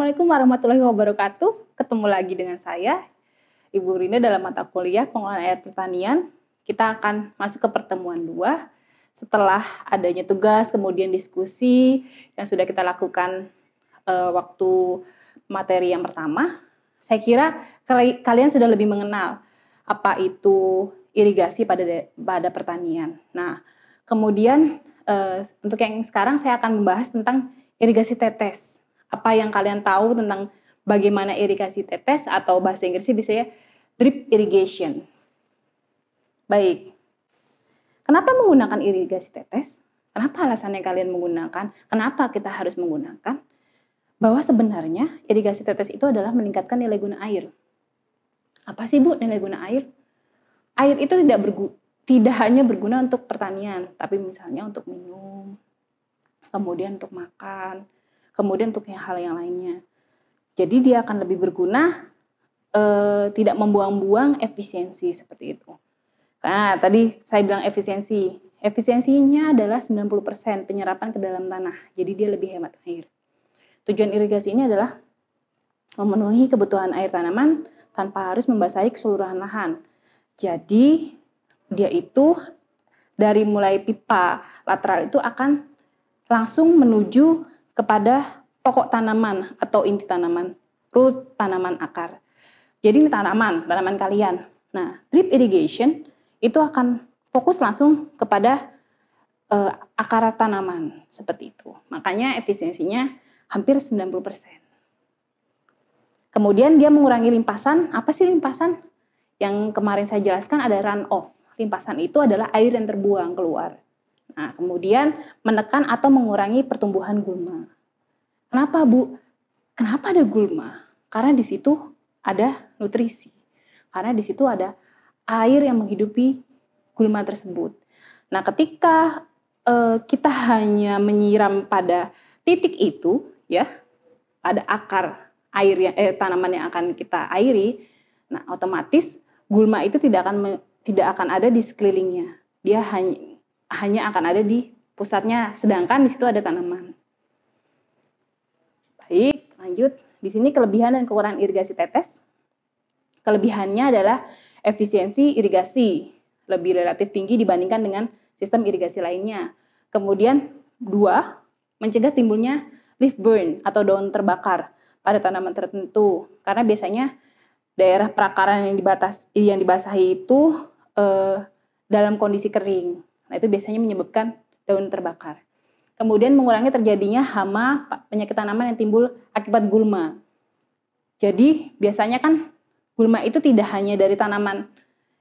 Assalamualaikum warahmatullahi wabarakatuh. Ketemu lagi dengan saya, Ibu Rina dalam mata kuliah Pengolahan air pertanian. Kita akan masuk ke pertemuan dua setelah adanya tugas, kemudian diskusi yang sudah kita lakukan e, waktu materi yang pertama. Saya kira kalian sudah lebih mengenal apa itu irigasi pada pada pertanian. Nah, kemudian e, untuk yang sekarang saya akan membahas tentang irigasi tetes apa yang kalian tahu tentang bagaimana irigasi tetes atau bahasa Inggrisnya bisa ya drip irrigation. Baik. Kenapa menggunakan irigasi tetes? Kenapa alasannya kalian menggunakan? Kenapa kita harus menggunakan? Bahwa sebenarnya irigasi tetes itu adalah meningkatkan nilai guna air. Apa sih Bu nilai guna air? Air itu tidak bergu tidak hanya berguna untuk pertanian, tapi misalnya untuk minum, kemudian untuk makan, kemudian untuk hal yang lainnya. Jadi dia akan lebih berguna, eh, tidak membuang-buang efisiensi seperti itu. Nah, tadi saya bilang efisiensi. Efisiensinya adalah 90% penyerapan ke dalam tanah. Jadi dia lebih hemat air. Tujuan irigasi ini adalah memenuhi kebutuhan air tanaman tanpa harus membasahi keseluruhan lahan. Jadi dia itu dari mulai pipa lateral itu akan langsung menuju kepada pokok tanaman atau inti tanaman, root tanaman akar. Jadi ini tanaman, tanaman kalian. Nah, drip irrigation itu akan fokus langsung kepada uh, akar tanaman seperti itu. Makanya efisiensinya hampir 90%. Kemudian dia mengurangi limpasan. Apa sih limpasan? Yang kemarin saya jelaskan ada run off. Limpasan itu adalah air yang terbuang keluar. Nah, kemudian menekan atau mengurangi pertumbuhan gulma. Kenapa, Bu? Kenapa ada gulma? Karena di situ ada nutrisi. Karena di situ ada air yang menghidupi gulma tersebut. Nah, ketika eh, kita hanya menyiram pada titik itu, ya, pada akar air yang eh, tanaman yang akan kita airi, nah otomatis gulma itu tidak akan tidak akan ada di sekelilingnya. Dia hanya hanya akan ada di pusatnya, sedangkan di situ ada tanaman. Baik, lanjut. Di sini kelebihan dan kekurangan irigasi tetes. Kelebihannya adalah efisiensi irigasi lebih relatif tinggi dibandingkan dengan sistem irigasi lainnya. Kemudian dua, mencegah timbulnya leaf burn atau daun terbakar pada tanaman tertentu karena biasanya daerah perakaran yang dibatas yang dibasahi itu eh, dalam kondisi kering. Nah, itu biasanya menyebabkan daun terbakar. Kemudian mengurangi terjadinya hama penyakit tanaman yang timbul akibat gulma. Jadi, biasanya kan gulma itu tidak hanya dari tanaman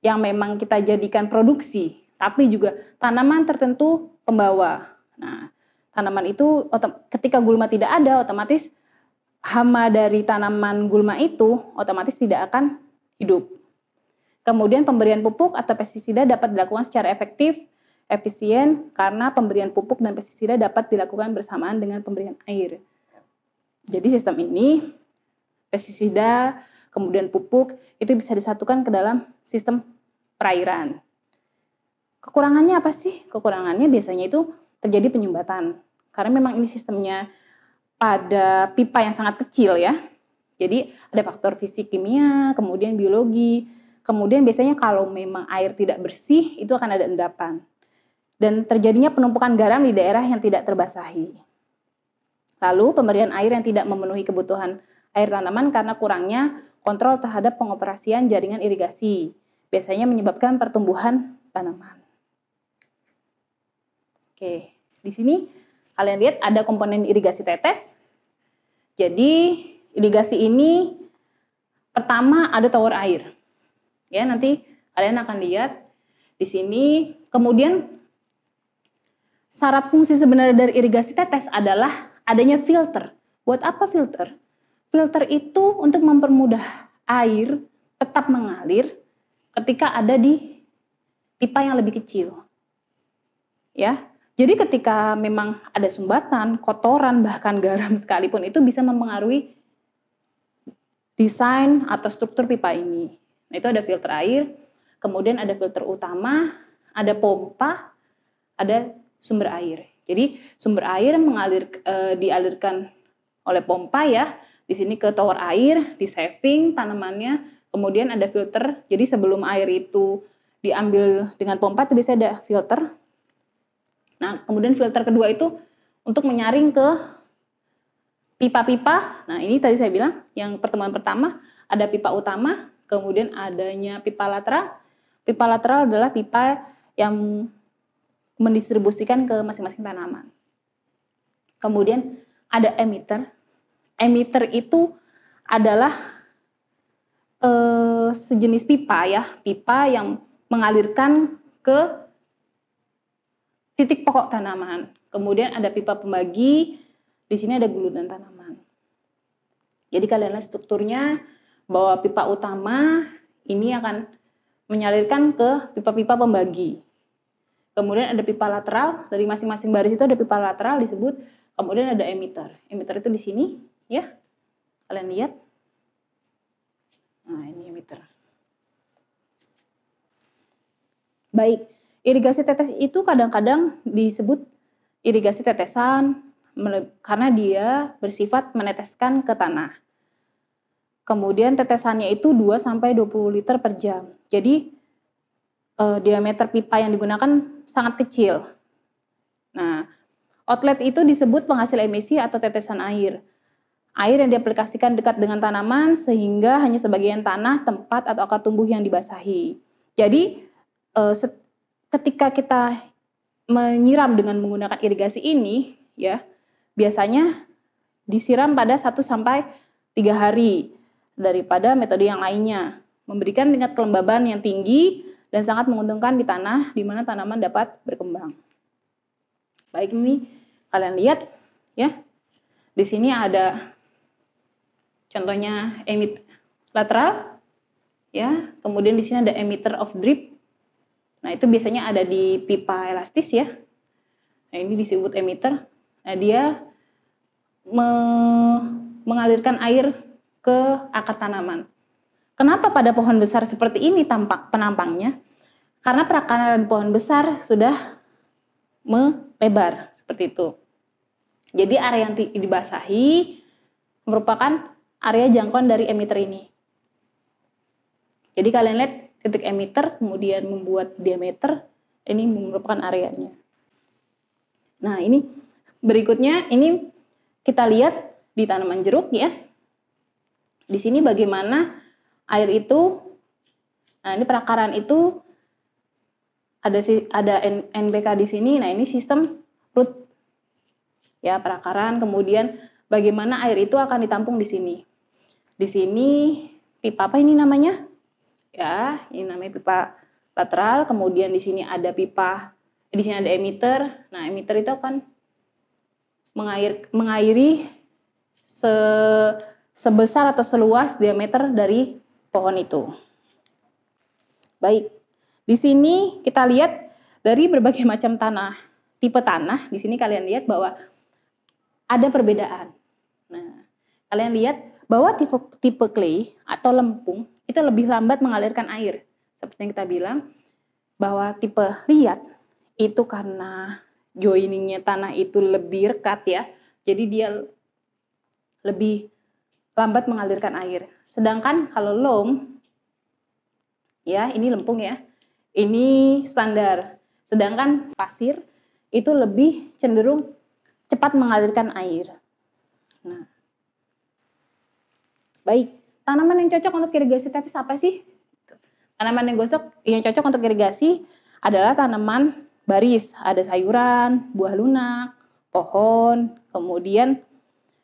yang memang kita jadikan produksi, tapi juga tanaman tertentu pembawa. Nah, tanaman itu ketika gulma tidak ada, otomatis hama dari tanaman gulma itu otomatis tidak akan hidup. Kemudian pemberian pupuk atau pestisida dapat dilakukan secara efektif efisien karena pemberian pupuk dan pestisida dapat dilakukan bersamaan dengan pemberian air. Jadi sistem ini pestisida kemudian pupuk itu bisa disatukan ke dalam sistem perairan. Kekurangannya apa sih? Kekurangannya biasanya itu terjadi penyumbatan. Karena memang ini sistemnya pada pipa yang sangat kecil ya. Jadi ada faktor fisik kimia, kemudian biologi, kemudian biasanya kalau memang air tidak bersih itu akan ada endapan dan terjadinya penumpukan garam di daerah yang tidak terbasahi. Lalu pemberian air yang tidak memenuhi kebutuhan air tanaman karena kurangnya kontrol terhadap pengoperasian jaringan irigasi, biasanya menyebabkan pertumbuhan tanaman. Oke, di sini kalian lihat ada komponen irigasi tetes. Jadi irigasi ini pertama ada tower air. Ya, nanti kalian akan lihat di sini. Kemudian syarat fungsi sebenarnya dari irigasi tetes adalah adanya filter. Buat apa filter? Filter itu untuk mempermudah air tetap mengalir ketika ada di pipa yang lebih kecil. Ya. Jadi ketika memang ada sumbatan, kotoran bahkan garam sekalipun itu bisa mempengaruhi desain atau struktur pipa ini. Nah, itu ada filter air, kemudian ada filter utama, ada pompa, ada sumber air. Jadi sumber air mengalir e, dialirkan oleh pompa ya. Di sini ke tower air, di saving tanamannya, kemudian ada filter. Jadi sebelum air itu diambil dengan pompa itu bisa ada filter. Nah, kemudian filter kedua itu untuk menyaring ke pipa-pipa. Nah, ini tadi saya bilang yang pertemuan pertama ada pipa utama, kemudian adanya pipa lateral. Pipa lateral adalah pipa yang mendistribusikan ke masing-masing tanaman. Kemudian ada emitter. Emitter itu adalah eh, sejenis pipa ya, pipa yang mengalirkan ke titik pokok tanaman. Kemudian ada pipa pembagi, di sini ada gulu dan tanaman. Jadi kalian lihat strukturnya bahwa pipa utama ini akan menyalirkan ke pipa-pipa pembagi Kemudian ada pipa lateral, dari masing-masing baris itu ada pipa lateral disebut, kemudian ada emitter. Emitter itu di sini, ya. Kalian lihat. Nah, ini emitter. Baik, irigasi tetes itu kadang-kadang disebut irigasi tetesan karena dia bersifat meneteskan ke tanah. Kemudian tetesannya itu 2 sampai 20 liter per jam. Jadi uh, diameter pipa yang digunakan sangat kecil. Nah, outlet itu disebut penghasil emisi atau tetesan air. Air yang diaplikasikan dekat dengan tanaman sehingga hanya sebagian tanah, tempat, atau akar tumbuh yang dibasahi. Jadi, uh, ketika kita menyiram dengan menggunakan irigasi ini, ya biasanya disiram pada 1 sampai 3 hari daripada metode yang lainnya. Memberikan tingkat kelembaban yang tinggi dan sangat menguntungkan di tanah di mana tanaman dapat berkembang. Baik ini kalian lihat ya. Di sini ada contohnya emit lateral ya. Kemudian di sini ada emitter of drip. Nah, itu biasanya ada di pipa elastis ya. Nah, ini disebut emitter. Nah, dia me mengalirkan air ke akar tanaman. Kenapa pada pohon besar seperti ini tampak penampangnya? Karena perakaran pohon besar sudah melebar seperti itu. Jadi area yang dibasahi merupakan area jangkauan dari emitter ini. Jadi kalian lihat titik emitter kemudian membuat diameter ini merupakan areanya. Nah, ini berikutnya ini kita lihat di tanaman jeruk ya. Di sini bagaimana air itu nah ini perakaran itu ada si ada NBK di sini nah ini sistem root ya perakaran kemudian bagaimana air itu akan ditampung di sini di sini pipa apa ini namanya ya ini namanya pipa lateral kemudian di sini ada pipa eh, di sini ada emitter nah emitter itu akan mengair mengairi se sebesar atau seluas diameter dari pohon itu. Baik, di sini kita lihat dari berbagai macam tanah, tipe tanah. Di sini kalian lihat bahwa ada perbedaan. Nah, kalian lihat bahwa tipe, tipe clay atau lempung itu lebih lambat mengalirkan air. Seperti yang kita bilang, bahwa tipe liat itu karena joiningnya tanah itu lebih rekat ya, jadi dia lebih lambat mengalirkan air. Sedangkan kalau loam, ya ini lempung ya, ini standar. Sedangkan pasir itu lebih cenderung cepat mengalirkan air. Nah, baik. Tanaman yang cocok untuk irigasi tapi apa sih? Tanaman yang gosok yang cocok untuk irigasi adalah tanaman baris, ada sayuran, buah lunak, pohon, kemudian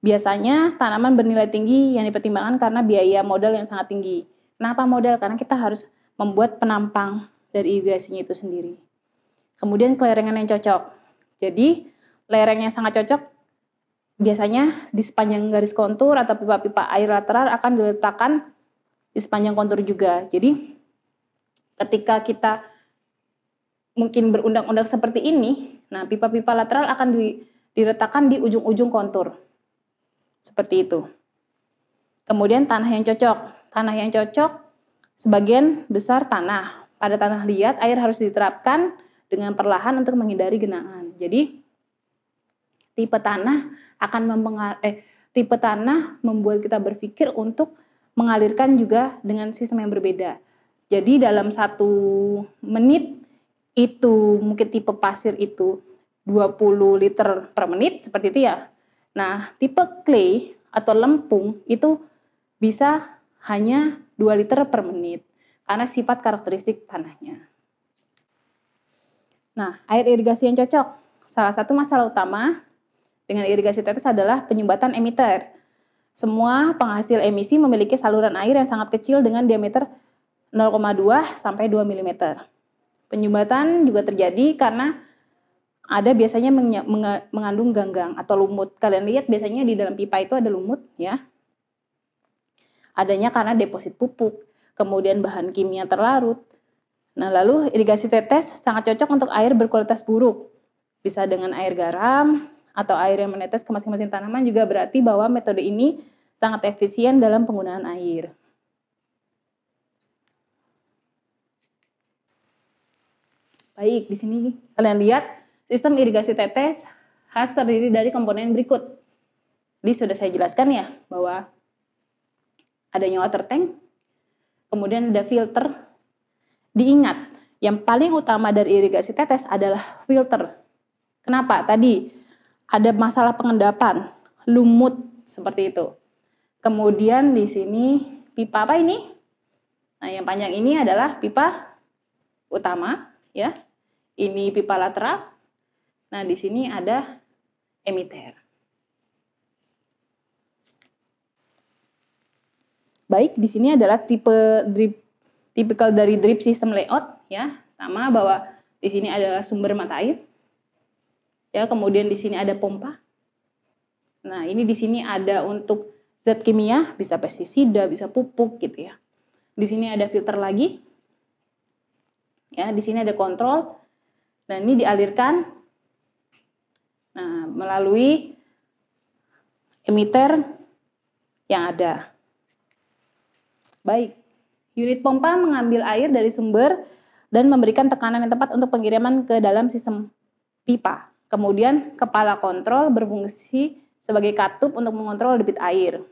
Biasanya tanaman bernilai tinggi yang dipertimbangkan karena biaya modal yang sangat tinggi. Kenapa modal? Karena kita harus membuat penampang dari irigasinya itu sendiri. Kemudian kelerengan yang cocok. Jadi lereng yang sangat cocok biasanya di sepanjang garis kontur atau pipa-pipa air lateral akan diletakkan di sepanjang kontur juga. Jadi ketika kita mungkin berundang-undang seperti ini, nah pipa-pipa lateral akan diletakkan di ujung-ujung kontur. Seperti itu. Kemudian tanah yang cocok. Tanah yang cocok sebagian besar tanah. Pada tanah liat air harus diterapkan dengan perlahan untuk menghindari genangan. Jadi tipe tanah akan mempengaruhi eh, tipe tanah membuat kita berpikir untuk mengalirkan juga dengan sistem yang berbeda. Jadi dalam satu menit itu mungkin tipe pasir itu 20 liter per menit seperti itu ya. Nah, tipe clay atau lempung itu bisa hanya 2 liter per menit karena sifat karakteristik tanahnya. Nah, air irigasi yang cocok. Salah satu masalah utama dengan irigasi tetes adalah penyumbatan emitter. Semua penghasil emisi memiliki saluran air yang sangat kecil dengan diameter 0,2 sampai 2 mm. Penyumbatan juga terjadi karena ada biasanya mengandung ganggang atau lumut. Kalian lihat biasanya di dalam pipa itu ada lumut ya. Adanya karena deposit pupuk, kemudian bahan kimia terlarut. Nah, lalu irigasi tetes sangat cocok untuk air berkualitas buruk. Bisa dengan air garam atau air yang menetes ke masing-masing tanaman juga berarti bahwa metode ini sangat efisien dalam penggunaan air. Baik, di sini kalian lihat Sistem irigasi tetes khas terdiri dari komponen berikut. Ini sudah saya jelaskan ya bahwa adanya water tank, kemudian ada filter. Diingat, yang paling utama dari irigasi tetes adalah filter. Kenapa? Tadi ada masalah pengendapan, lumut seperti itu. Kemudian di sini pipa apa ini? Nah, yang panjang ini adalah pipa utama ya. Ini pipa lateral, Nah, di sini ada emiter. Baik, di sini adalah tipe drip tipikal dari drip system layout ya, sama bahwa di sini adalah sumber mata air. Ya, kemudian di sini ada pompa. Nah, ini di sini ada untuk zat kimia, bisa pestisida, bisa pupuk gitu ya. Di sini ada filter lagi. Ya, di sini ada kontrol. Nah ini dialirkan Nah, melalui emiter yang ada. Baik, unit pompa mengambil air dari sumber dan memberikan tekanan yang tepat untuk pengiriman ke dalam sistem pipa. Kemudian kepala kontrol berfungsi sebagai katup untuk mengontrol debit air.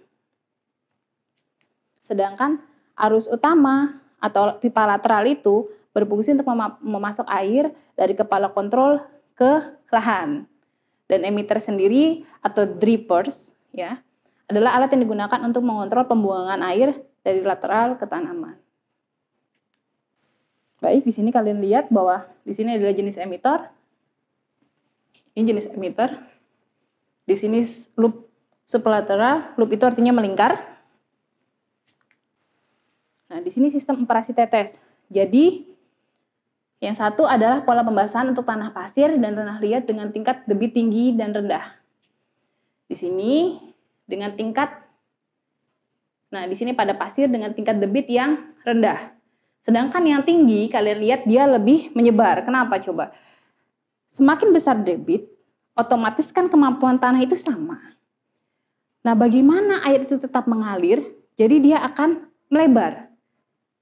Sedangkan arus utama atau pipa lateral itu berfungsi untuk memasok air dari kepala kontrol ke lahan. Dan emitter sendiri atau drippers ya adalah alat yang digunakan untuk mengontrol pembuangan air dari lateral ke tanaman. Baik, di sini kalian lihat bahwa di sini adalah jenis emitter. Ini jenis emitter. Di sini loop sublateral, loop itu artinya melingkar. Nah, di sini sistem operasi tetes. Jadi, yang satu adalah pola pembahasan untuk tanah pasir dan tanah liat dengan tingkat debit tinggi dan rendah. Di sini dengan tingkat Nah, di sini pada pasir dengan tingkat debit yang rendah. Sedangkan yang tinggi kalian lihat dia lebih menyebar. Kenapa coba? Semakin besar debit, otomatis kan kemampuan tanah itu sama. Nah, bagaimana air itu tetap mengalir? Jadi dia akan melebar.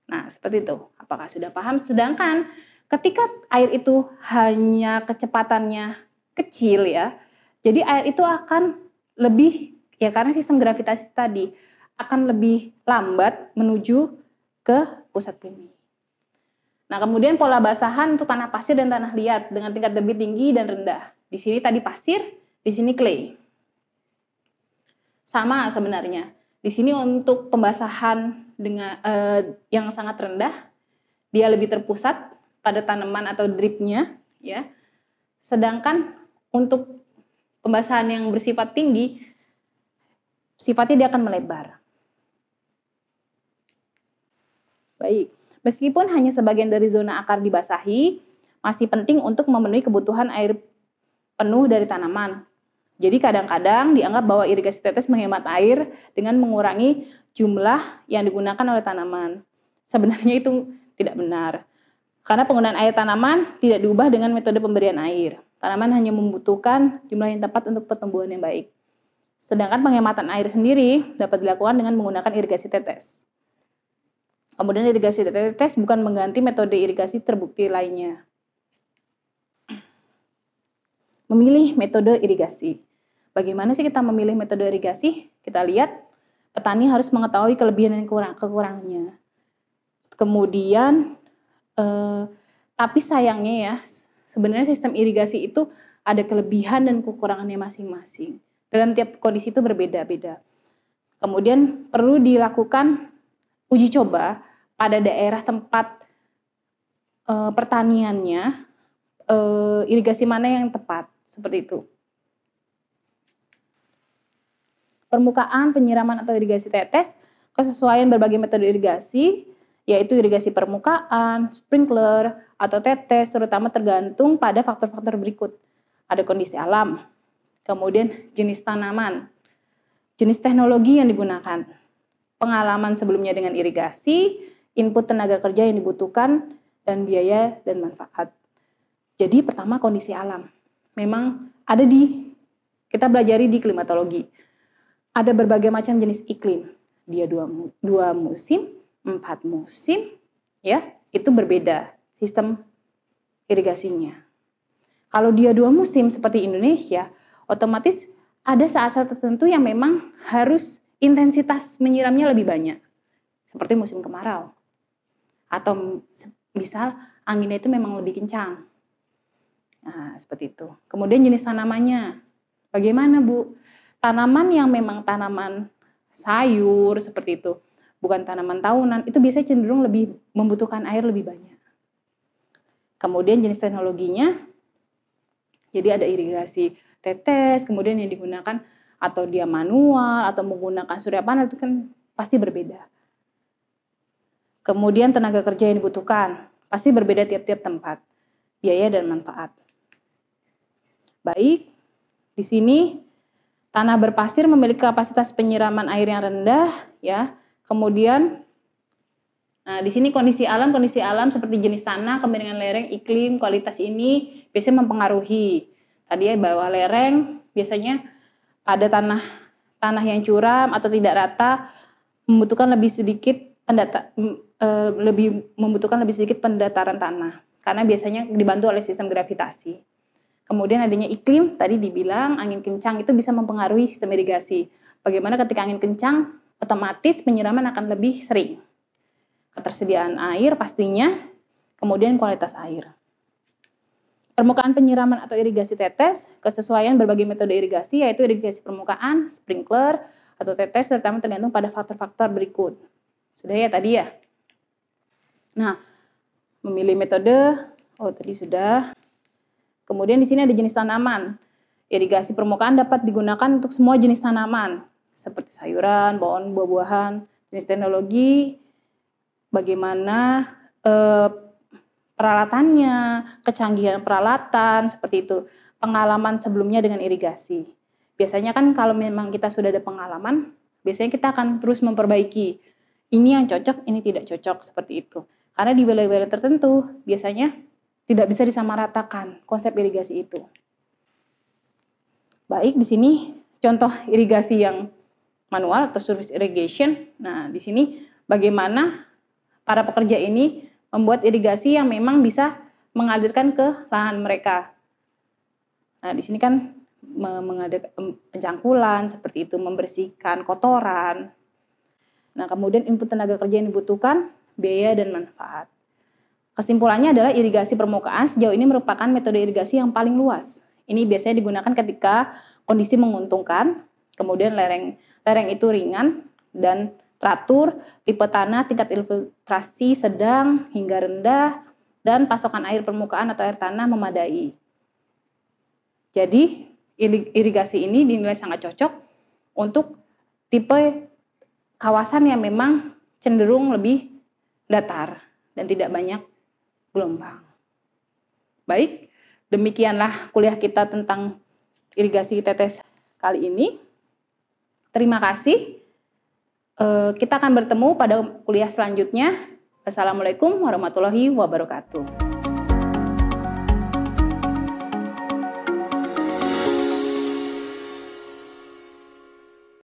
Nah, seperti itu. Apakah sudah paham? Sedangkan Ketika air itu hanya kecepatannya kecil ya, jadi air itu akan lebih ya karena sistem gravitasi tadi akan lebih lambat menuju ke pusat bumi. Nah, kemudian pola basahan untuk tanah pasir dan tanah liat dengan tingkat debit tinggi dan rendah. Di sini tadi pasir, di sini clay. Sama sebenarnya. Di sini untuk pembasahan dengan eh, yang sangat rendah, dia lebih terpusat pada tanaman atau dripnya ya. Sedangkan untuk pembasahan yang bersifat tinggi sifatnya dia akan melebar. Baik, meskipun hanya sebagian dari zona akar dibasahi, masih penting untuk memenuhi kebutuhan air penuh dari tanaman. Jadi kadang-kadang dianggap bahwa irigasi tetes menghemat air dengan mengurangi jumlah yang digunakan oleh tanaman. Sebenarnya itu tidak benar. Karena penggunaan air tanaman tidak diubah dengan metode pemberian air. Tanaman hanya membutuhkan jumlah yang tepat untuk pertumbuhan yang baik. Sedangkan penghematan air sendiri dapat dilakukan dengan menggunakan irigasi tetes. Kemudian irigasi tetes bukan mengganti metode irigasi terbukti lainnya. Memilih metode irigasi. Bagaimana sih kita memilih metode irigasi? Kita lihat petani harus mengetahui kelebihan dan kekurangannya. Kemudian Eh, tapi sayangnya ya, sebenarnya sistem irigasi itu ada kelebihan dan kekurangannya masing-masing. Dalam tiap kondisi itu berbeda-beda. Kemudian perlu dilakukan uji coba pada daerah tempat e, pertaniannya e, irigasi mana yang tepat seperti itu. Permukaan penyiraman atau irigasi tetes, kesesuaian berbagai metode irigasi, yaitu irigasi permukaan, sprinkler, atau tetes, terutama tergantung pada faktor-faktor berikut. Ada kondisi alam, kemudian jenis tanaman, jenis teknologi yang digunakan, pengalaman sebelumnya dengan irigasi, input tenaga kerja yang dibutuhkan, dan biaya dan manfaat. Jadi pertama kondisi alam. Memang ada di, kita belajari di klimatologi. Ada berbagai macam jenis iklim. Dia dua, dua musim, empat musim ya itu berbeda sistem irigasinya. Kalau dia dua musim seperti Indonesia, otomatis ada saat-saat tertentu yang memang harus intensitas menyiramnya lebih banyak. Seperti musim kemarau. Atau misal anginnya itu memang lebih kencang. Nah, seperti itu. Kemudian jenis tanamannya. Bagaimana, Bu? Tanaman yang memang tanaman sayur seperti itu bukan tanaman tahunan, itu biasanya cenderung lebih membutuhkan air lebih banyak. Kemudian jenis teknologinya, jadi ada irigasi tetes, kemudian yang digunakan atau dia manual atau menggunakan surya panas itu kan pasti berbeda. Kemudian tenaga kerja yang dibutuhkan pasti berbeda tiap-tiap tempat, biaya dan manfaat. Baik, di sini tanah berpasir memiliki kapasitas penyiraman air yang rendah ya Kemudian Nah, di sini kondisi alam, kondisi alam seperti jenis tanah, kemiringan lereng, iklim, kualitas ini biasanya mempengaruhi. Tadi ya bawah lereng biasanya ada tanah tanah yang curam atau tidak rata membutuhkan lebih sedikit pendata e, lebih membutuhkan lebih sedikit pendataran tanah karena biasanya dibantu oleh sistem gravitasi. Kemudian adanya iklim, tadi dibilang angin kencang itu bisa mempengaruhi sistem irigasi. Bagaimana ketika angin kencang otomatis penyiraman akan lebih sering. Ketersediaan air pastinya, kemudian kualitas air. Permukaan penyiraman atau irigasi tetes, kesesuaian berbagai metode irigasi yaitu irigasi permukaan, sprinkler, atau tetes terutama tergantung pada faktor-faktor berikut. Sudah ya tadi ya? Nah, memilih metode, oh tadi sudah. Kemudian di sini ada jenis tanaman. Irigasi permukaan dapat digunakan untuk semua jenis tanaman, seperti sayuran, bawaan, buah-buahan, jenis teknologi, bagaimana eh, peralatannya, kecanggihan peralatan seperti itu, pengalaman sebelumnya dengan irigasi. Biasanya kan kalau memang kita sudah ada pengalaman, biasanya kita akan terus memperbaiki. Ini yang cocok, ini tidak cocok seperti itu. Karena di wilayah-wilayah tertentu biasanya tidak bisa disamaratakan konsep irigasi itu. Baik, di sini contoh irigasi yang manual atau service irrigation. Nah, di sini bagaimana para pekerja ini membuat irigasi yang memang bisa mengalirkan ke lahan mereka. Nah, di sini kan mengadakan pencangkulan seperti itu, membersihkan kotoran. Nah, kemudian input tenaga kerja yang dibutuhkan, biaya dan manfaat. Kesimpulannya adalah irigasi permukaan sejauh ini merupakan metode irigasi yang paling luas. Ini biasanya digunakan ketika kondisi menguntungkan, kemudian lereng lereng itu ringan dan teratur, tipe tanah tingkat infiltrasi sedang hingga rendah, dan pasokan air permukaan atau air tanah memadai. Jadi irigasi ini dinilai sangat cocok untuk tipe kawasan yang memang cenderung lebih datar dan tidak banyak gelombang. Baik, demikianlah kuliah kita tentang irigasi tetes kali ini. Terima kasih. Eh, kita akan bertemu pada kuliah selanjutnya. Assalamualaikum warahmatullahi wabarakatuh.